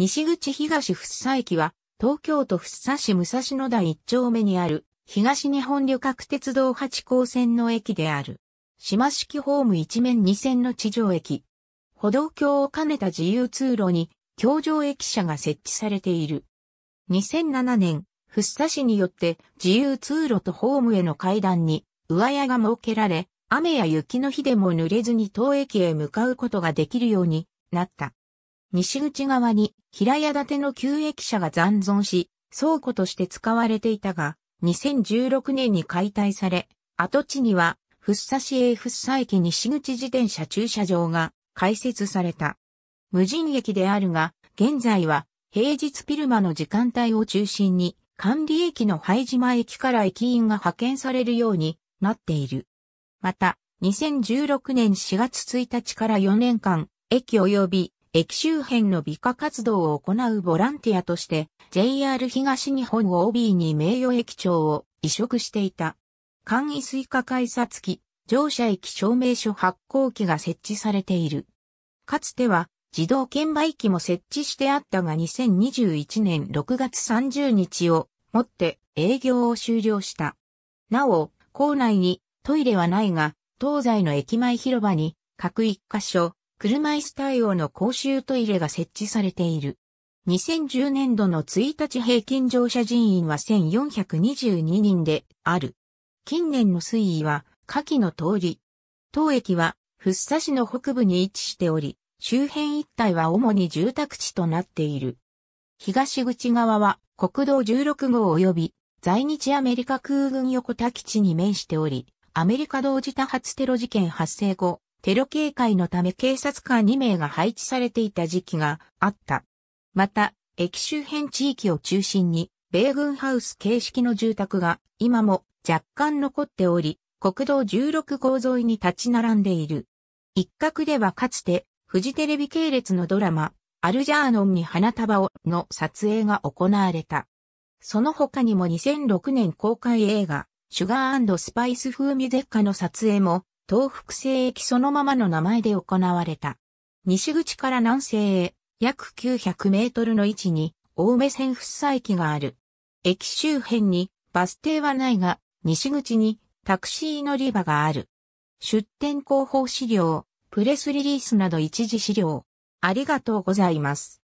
西口東福生駅は、東京都福生市武蔵野台一丁目にある、東日本旅客鉄道八高線の駅である。島式ホーム一面二線の地上駅。歩道橋を兼ねた自由通路に、橋上駅舎が設置されている。2007年、福生市によって自由通路とホームへの階段に、上屋が設けられ、雨や雪の日でも濡れずに当駅へ向かうことができるようになった。西口側に平屋建ての旧駅舎が残存し、倉庫として使われていたが、2016年に解体され、跡地には、福生市営福生駅西口自転車駐車場が開設された。無人駅であるが、現在は平日ピルマの時間帯を中心に管理駅の灰島駅から駅員が派遣されるようになっている。また、2016年4月1日から4年間、駅及び駅周辺の美化活動を行うボランティアとして JR 東日本 OB に名誉駅長を移植していた。簡易追加改札機、乗車駅証明書発行機が設置されている。かつては自動券売機も設置してあったが2021年6月30日をもって営業を終了した。なお、校内にトイレはないが、東西の駅前広場に各一箇所車椅子対応の公衆トイレが設置されている。2010年度の1日平均乗車人員は1422人である。近年の推移は下記の通り。当駅は福生市の北部に位置しており、周辺一帯は主に住宅地となっている。東口側は国道16号及び在日アメリカ空軍横田基地に面しており、アメリカ同時多発テロ事件発生後、テロ警戒のため警察官2名が配置されていた時期があった。また、駅周辺地域を中心に、米軍ハウス形式の住宅が今も若干残っており、国道16号沿いに立ち並んでいる。一角ではかつて、フジテレビ系列のドラマ、アルジャーノンに花束をの撮影が行われた。その他にも2006年公開映画、シュガースパイス風味絶果の撮影も東北西駅そのままの名前で行われた。西口から南西へ約900メートルの位置に大梅線福生駅がある。駅周辺にバス停はないが、西口にタクシー乗り場がある。出店広報資料、プレスリリースなど一時資料。ありがとうございます。